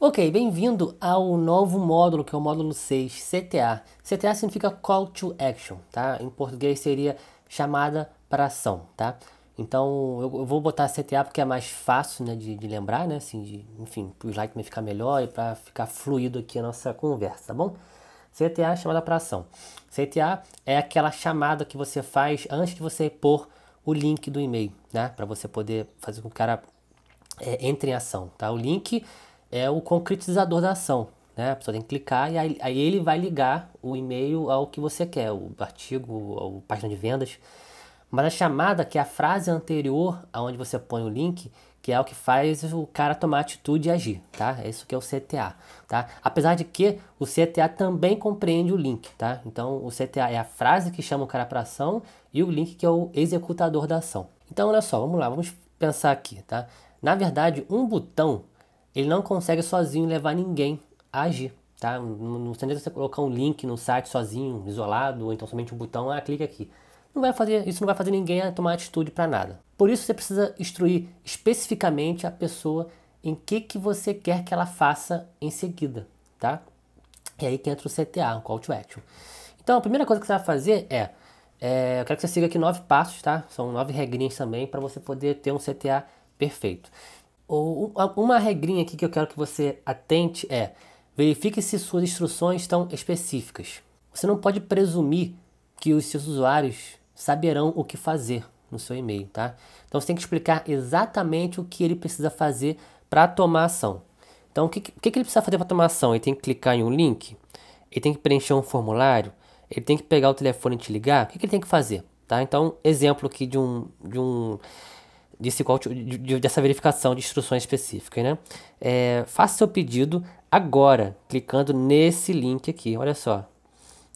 Ok, bem-vindo ao novo módulo, que é o módulo 6, CTA. CTA significa Call to Action, tá? Em português seria chamada para ação, tá? Então, eu vou botar CTA porque é mais fácil né, de, de lembrar, né? Assim, de, enfim, para o slide vai ficar melhor e para ficar fluido aqui a nossa conversa, tá bom? CTA é chamada para ação. CTA é aquela chamada que você faz antes de você pôr o link do e-mail, né? Para você poder fazer com que o cara é, entre em ação, tá? O link é o concretizador da ação. Né? A pessoa tem que clicar e aí, aí ele vai ligar o e-mail ao que você quer, o artigo, a página de vendas. Mas a chamada, que é a frase anterior aonde você põe o link, que é o que faz o cara tomar atitude e agir, tá? É isso que é o CTA, tá? Apesar de que o CTA também compreende o link, tá? Então, o CTA é a frase que chama o cara para ação e o link que é o executador da ação. Então, olha só, vamos lá, vamos pensar aqui, tá? Na verdade, um botão ele não consegue sozinho levar ninguém a agir, tá? Não, tem tem você colocar um link no site sozinho, isolado, ou então somente um botão, ah, clica aqui. Não vai fazer, isso não vai fazer ninguém tomar atitude para nada. Por isso você precisa instruir especificamente a pessoa em que, que você quer que ela faça em seguida, tá? E aí que entra o CTA, o Call to Action. Então, a primeira coisa que você vai fazer é, é eu quero que você siga aqui nove passos, tá? São nove regrinhas também para você poder ter um CTA perfeito. Ou uma regrinha aqui que eu quero que você atente é: verifique se suas instruções estão específicas. Você não pode presumir que os seus usuários saberão o que fazer no seu e-mail, tá? Então você tem que explicar exatamente o que ele precisa fazer para tomar ação. Então o que, o que ele precisa fazer para tomar ação? Ele tem que clicar em um link, ele tem que preencher um formulário, ele tem que pegar o telefone e te ligar. O que, que ele tem que fazer, tá? Então exemplo aqui de um de um desse qual de, de, dessa verificação de instruções específicas, né? É, faça seu pedido agora, clicando nesse link aqui. Olha só.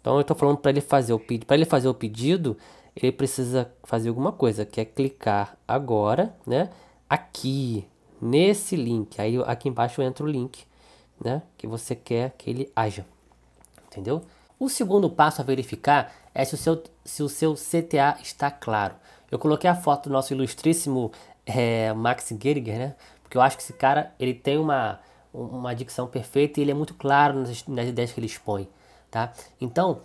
Então eu estou falando para ele fazer o pedido. Para ele fazer o pedido, ele precisa fazer alguma coisa, que é clicar agora, né? Aqui, nesse link. Aí aqui embaixo entra o link, né? Que você quer que ele haja. Entendeu? O segundo passo a verificar é se o seu, se o seu CTA está claro. Eu coloquei a foto do nosso ilustríssimo é, Max Geringer, né? Porque eu acho que esse cara ele tem uma, uma dicção perfeita e ele é muito claro nas, nas ideias que ele expõe, tá? Então,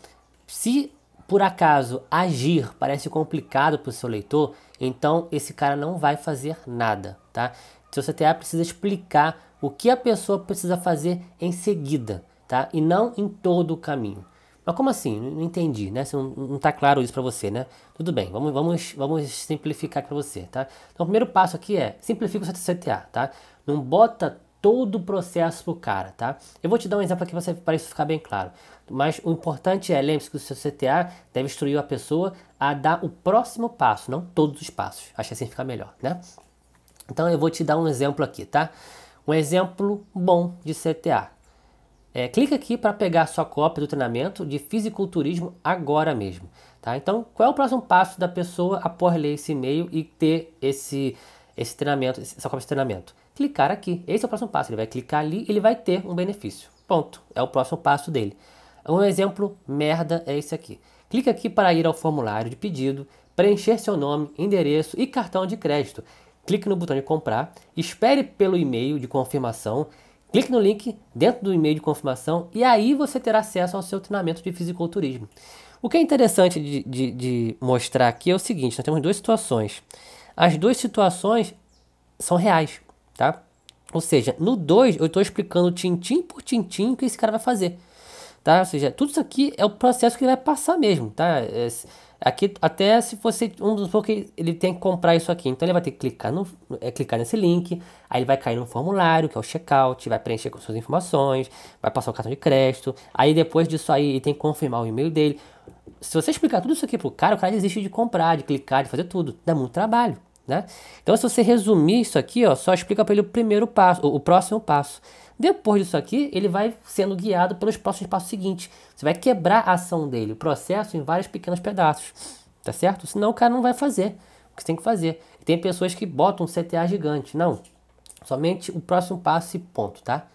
se por acaso agir parece complicado para o seu leitor, então esse cara não vai fazer nada, tá? Seu CTA precisa explicar o que a pessoa precisa fazer em seguida, tá? E não em todo o caminho. Mas como assim? Não entendi, né? Se não, não tá claro isso para você, né? Tudo bem, vamos, vamos, vamos simplificar para você, tá? Então, o primeiro passo aqui é simplifica o seu CTA, tá? Não bota todo o processo pro cara, tá? Eu vou te dar um exemplo aqui para isso ficar bem claro. Mas o importante é, lembre-se que o seu CTA deve instruir a pessoa a dar o próximo passo, não todos os passos. Acho que assim fica melhor, né? Então, eu vou te dar um exemplo aqui, tá? Um exemplo bom de CTA. É, clica aqui para pegar a sua cópia do treinamento de fisiculturismo agora mesmo. Tá? Então, qual é o próximo passo da pessoa após ler esse e-mail e ter esse, esse treinamento, essa cópia de treinamento? Clicar aqui. Esse é o próximo passo. Ele vai clicar ali e ele vai ter um benefício. Ponto. É o próximo passo dele. Um exemplo merda é esse aqui. Clica aqui para ir ao formulário de pedido, preencher seu nome, endereço e cartão de crédito. Clique no botão de comprar, espere pelo e-mail de confirmação Clique no link dentro do e-mail de confirmação e aí você terá acesso ao seu treinamento de fisiculturismo. O que é interessante de, de, de mostrar aqui é o seguinte: nós temos duas situações. As duas situações são reais, tá? Ou seja, no 2 eu estou explicando tintim por tintim o que esse cara vai fazer. Tá? Ou seja, tudo isso aqui é o processo que ele vai passar mesmo. Tá? É, Aqui, até se fosse, um dos que ele tem que comprar isso aqui. Então ele vai ter que clicar, no, é, clicar nesse link, aí ele vai cair no formulário, que é o checkout, vai preencher com suas informações, vai passar o cartão de crédito, aí depois disso aí ele tem que confirmar o e-mail dele. Se você explicar tudo isso aqui pro cara, o cara desiste de comprar, de clicar, de fazer tudo. Dá muito trabalho, né? Então se você resumir isso aqui, ó, só explica para ele o primeiro passo, o, o próximo passo. Depois disso aqui, ele vai sendo guiado pelos próximos passos seguintes. Você vai quebrar a ação dele, o processo, em vários pequenos pedaços. Tá certo? Senão o cara não vai fazer o que você tem que fazer. Tem pessoas que botam um CTA gigante. Não. Somente o próximo passo e ponto, tá?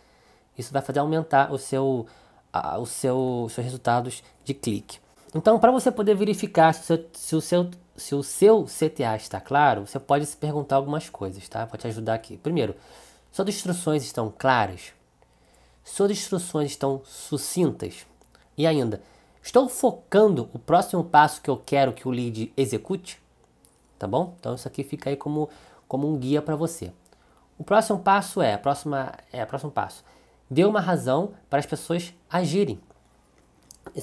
Isso vai fazer aumentar o seu, o seu, os seus resultados de clique. Então, para você poder verificar se o, seu, se o seu, se o seu CTA está claro, você pode se perguntar algumas coisas, tá? Vou te ajudar aqui. Primeiro, suas instruções estão claras? Suas instruções estão sucintas? E ainda, estou focando o próximo passo que eu quero que o lead execute? Tá bom? Então isso aqui fica aí como, como um guia para você. O próximo passo é, próxima, é, próximo passo. Dê uma razão para as pessoas agirem.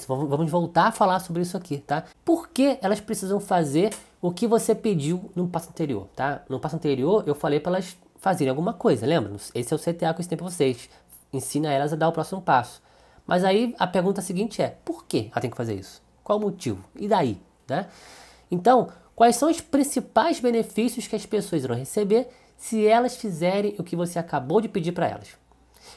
vamos voltar a falar sobre isso aqui, tá? Por que elas precisam fazer o que você pediu no passo anterior, tá? No passo anterior eu falei para elas fazerem alguma coisa, lembra? Esse é o CTA que eu ensinei pra vocês. Ensina elas a dar o próximo passo. Mas aí a pergunta seguinte é: por que ela tem que fazer isso? Qual o motivo? E daí? Né? Então, quais são os principais benefícios que as pessoas irão receber se elas fizerem o que você acabou de pedir para elas?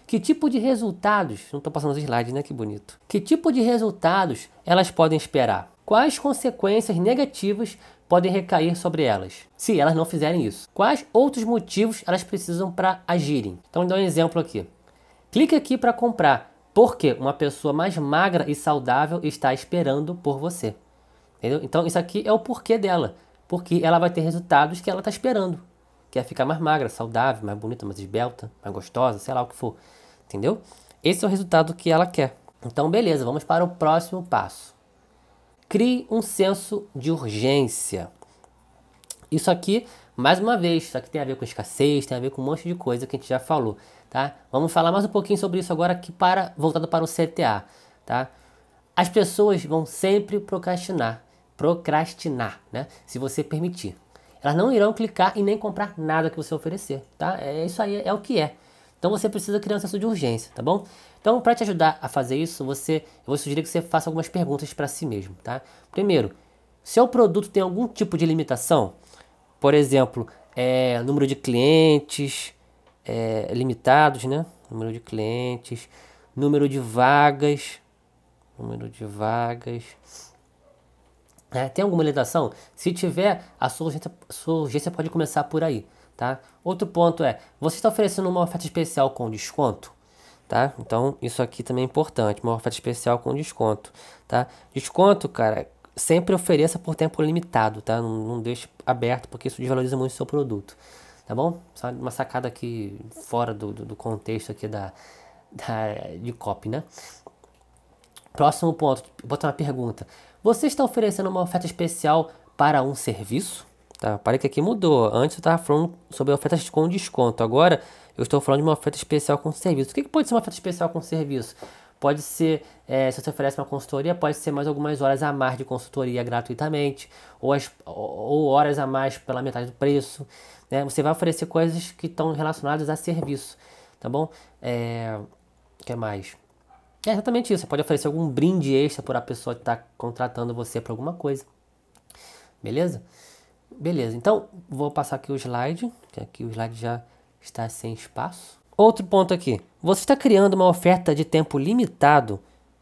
Que tipo de resultados? Não estou passando os slides, né? Que bonito. Que tipo de resultados elas podem esperar? Quais consequências negativas podem recair sobre elas, se elas não fizerem isso. Quais outros motivos elas precisam para agirem? Então, dá um exemplo aqui. Clique aqui para comprar, porque uma pessoa mais magra e saudável está esperando por você. Entendeu? Então, isso aqui é o porquê dela, porque ela vai ter resultados que ela está esperando. Quer é ficar mais magra, saudável, mais bonita, mais esbelta, mais gostosa, sei lá o que for. Entendeu? Esse é o resultado que ela quer. Então, beleza, vamos para o próximo passo. Crie um senso de urgência. Isso aqui, mais uma vez, isso aqui tem a ver com escassez, tem a ver com um monte de coisa que a gente já falou, tá? Vamos falar mais um pouquinho sobre isso agora que para voltado para o CTA, tá? As pessoas vão sempre procrastinar, procrastinar, né? Se você permitir. Elas não irão clicar e nem comprar nada que você oferecer, tá? É isso aí, é o que é. Então você precisa criar um senso de urgência, tá bom? Então, para te ajudar a fazer isso, você, eu vou sugerir que você faça algumas perguntas para si mesmo, tá? Primeiro, seu produto tem algum tipo de limitação? Por exemplo, é, número de clientes é, limitados, né? Número de clientes, número de vagas, número de vagas. É, tem alguma limitação? Se tiver, a sua urgência, sua urgência pode começar por aí, tá? Outro ponto é, você está oferecendo uma oferta especial com desconto? tá? Então, isso aqui também é importante, uma oferta especial com desconto, tá? Desconto, cara, sempre ofereça por tempo limitado, tá? Não, não deixe aberto, porque isso desvaloriza muito o seu produto, tá bom? Só uma sacada aqui fora do, do, do contexto aqui da, da, de copy, né? Próximo ponto, bota uma pergunta. Você está oferecendo uma oferta especial para um serviço? Tá, pare que aqui mudou. Antes eu estava falando sobre ofertas com desconto. Agora eu estou falando de uma oferta especial com serviço. O que, que pode ser uma oferta especial com serviço? Pode ser, é, se você oferece uma consultoria, pode ser mais algumas horas a mais de consultoria gratuitamente, ou, as, ou horas a mais pela metade do preço. Né? Você vai oferecer coisas que estão relacionadas a serviço, tá bom? É, o que mais? É exatamente isso. Você pode oferecer algum brinde extra para a pessoa que está contratando você para alguma coisa. Beleza? Beleza. Então, vou passar aqui o slide, que aqui o slide já está sem espaço? Outro ponto aqui. Você está criando uma oferta de tempo limitado,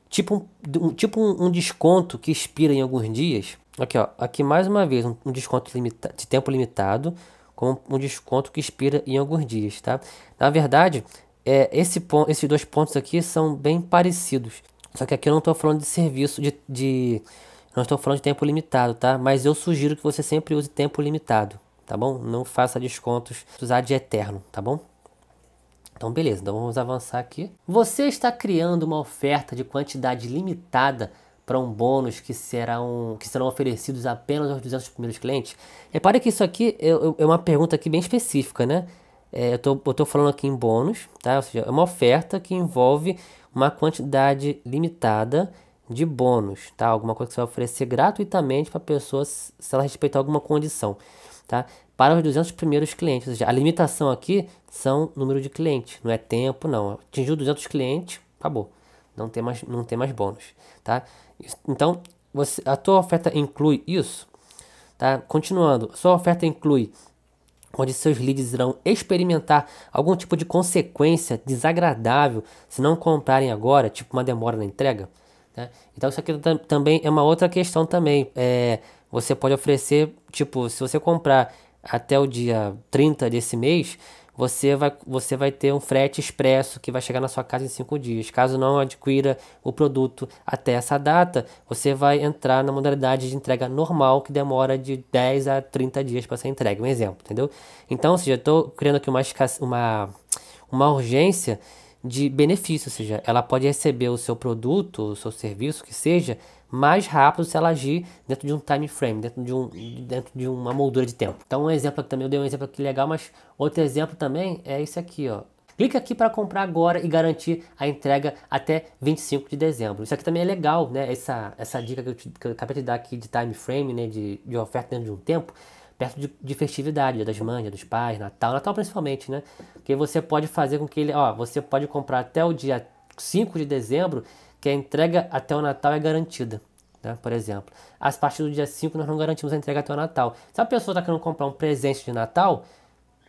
tipo um, tipo um, um desconto que expira em alguns dias. Aqui, ó, aqui mais uma vez, um, um desconto limita, de tempo limitado com um desconto que expira em alguns dias, tá? Na verdade, é, esse ponto, esses dois pontos aqui são bem parecidos. Só que aqui eu não estou falando de serviço, de, de não estou falando de tempo limitado, tá? Mas eu sugiro que você sempre use tempo limitado tá bom? Não faça descontos usar de eterno, tá bom? Então, beleza, então vamos avançar aqui. Você está criando uma oferta de quantidade limitada para um bônus que serão, que serão oferecidos apenas aos 200 primeiros clientes? Repare que isso aqui é, é, é uma pergunta aqui bem específica, né? É, eu estou falando aqui em bônus, tá? Ou seja, é uma oferta que envolve uma quantidade limitada de bônus, tá? Alguma coisa que você vai oferecer gratuitamente para a pessoa se ela respeitar alguma condição tá? para os 200 primeiros clientes. Ou seja, a limitação aqui são número de clientes, não é tempo, não. Atingiu 200 clientes, acabou. Não tem mais, não tem mais bônus, tá? Então, você, a tua oferta inclui isso, tá? Continuando, sua oferta inclui onde seus leads irão experimentar algum tipo de consequência desagradável se não comprarem agora, tipo uma demora na entrega. Né? Então isso aqui também é uma outra questão também. É, você pode oferecer, tipo, se você comprar até o dia 30 desse mês, você vai, você vai ter um frete expresso que vai chegar na sua casa em cinco dias. Caso não adquira o produto até essa data, você vai entrar na modalidade de entrega normal, que demora de 10 a 30 dias para ser entregue. Um exemplo, entendeu? Então, se já estou criando aqui uma, uma, uma urgência de benefício, ou seja, ela pode receber o seu produto, o seu serviço, que seja, mais rápido se ela agir dentro de um time frame, dentro de, um, dentro de uma moldura de tempo. Então, um exemplo também, eu dei um exemplo aqui legal, mas outro exemplo também é esse aqui, ó. Clique aqui para comprar agora e garantir a entrega até 25 de dezembro. Isso aqui também é legal, né? Essa, essa dica que eu, te, que eu acabei de dar aqui de time frame, né? De, de oferta dentro de um tempo perto de, de festividade, das mães, dos pais, Natal, Natal principalmente, né? Que você pode fazer com que ele, ó, você pode comprar até o dia 5 de dezembro, que a entrega até o Natal é garantida. Né? Por exemplo, a partir do dia 5 nós não garantimos a entrega até o Natal. Se a pessoa está querendo comprar um presente de Natal,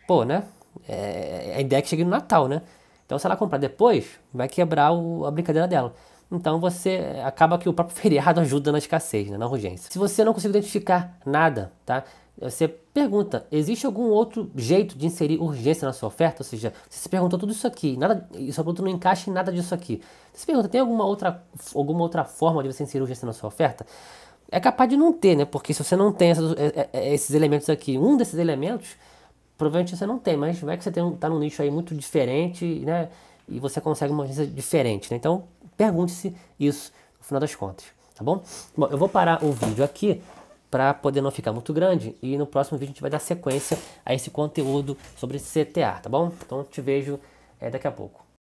pô, né? É, é, é a ideia é que chegue no Natal, né? Então, se ela comprar depois, vai quebrar o, a brincadeira dela. Então, você acaba que o próprio feriado ajuda na escassez, né? na urgência. Se você não conseguir identificar nada, tá? É, você pergunta, existe algum outro jeito de inserir urgência na sua oferta? Ou seja, você se perguntou tudo isso aqui, nada, seu produto não encaixa em nada disso aqui. Você se pergunta, tem alguma outra, alguma outra forma de você inserir urgência na sua oferta? É capaz de não ter, né? Porque se você não tem essas, é, é, esses elementos aqui, um desses elementos, provavelmente você não tem, mas vai que você está num nicho aí muito diferente, né? E você consegue uma urgência diferente, né? Então, pergunte-se isso no final das contas, tá bom? Bom, eu vou parar o vídeo aqui para poder não ficar muito grande. E no próximo vídeo a gente vai dar sequência a esse conteúdo sobre CTA, tá bom? Então te vejo é, daqui a pouco.